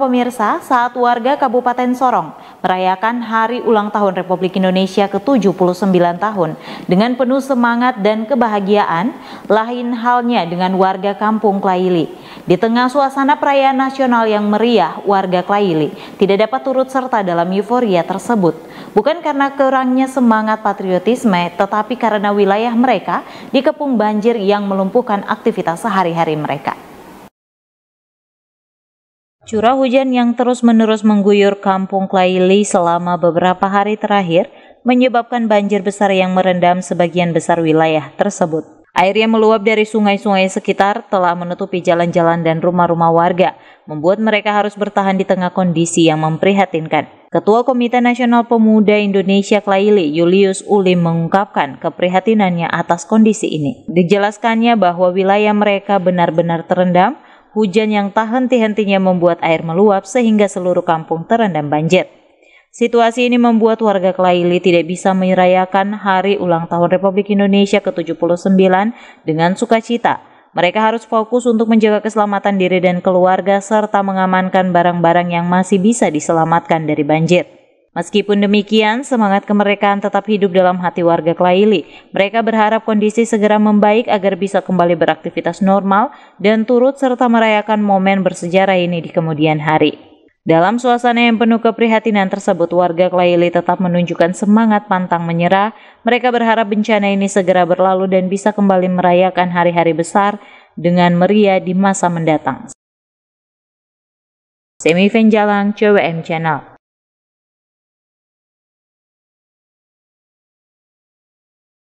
Pemirsa, saat warga Kabupaten Sorong merayakan Hari Ulang Tahun Republik Indonesia ke-79 tahun dengan penuh semangat dan kebahagiaan, lain halnya dengan warga kampung Klaili. Di tengah suasana perayaan nasional yang meriah, warga Klaili tidak dapat turut serta dalam euforia tersebut. Bukan karena kurangnya semangat patriotisme, tetapi karena wilayah mereka dikepung banjir yang melumpuhkan aktivitas sehari-hari mereka. Curah hujan yang terus-menerus mengguyur kampung Klaili selama beberapa hari terakhir menyebabkan banjir besar yang merendam sebagian besar wilayah tersebut. Air yang meluap dari sungai-sungai sekitar telah menutupi jalan-jalan dan rumah-rumah warga, membuat mereka harus bertahan di tengah kondisi yang memprihatinkan. Ketua Komite Nasional Pemuda Indonesia Klaili, Julius Ulim mengungkapkan keprihatinannya atas kondisi ini. Dijelaskannya bahwa wilayah mereka benar-benar terendam, hujan yang tak henti-hentinya membuat air meluap sehingga seluruh kampung terendam banjir. Situasi ini membuat warga Kelaili tidak bisa merayakan hari ulang tahun Republik Indonesia ke-79 dengan sukacita. Mereka harus fokus untuk menjaga keselamatan diri dan keluarga serta mengamankan barang-barang yang masih bisa diselamatkan dari banjir. Meskipun demikian, semangat kemerdekaan tetap hidup dalam hati warga Klaili. Mereka berharap kondisi segera membaik agar bisa kembali beraktivitas normal dan turut serta merayakan momen bersejarah ini di kemudian hari. Dalam suasana yang penuh keprihatinan tersebut, warga Klaili tetap menunjukkan semangat pantang menyerah. Mereka berharap bencana ini segera berlalu dan bisa kembali merayakan hari-hari besar dengan meriah di masa mendatang. Semi CWM Channel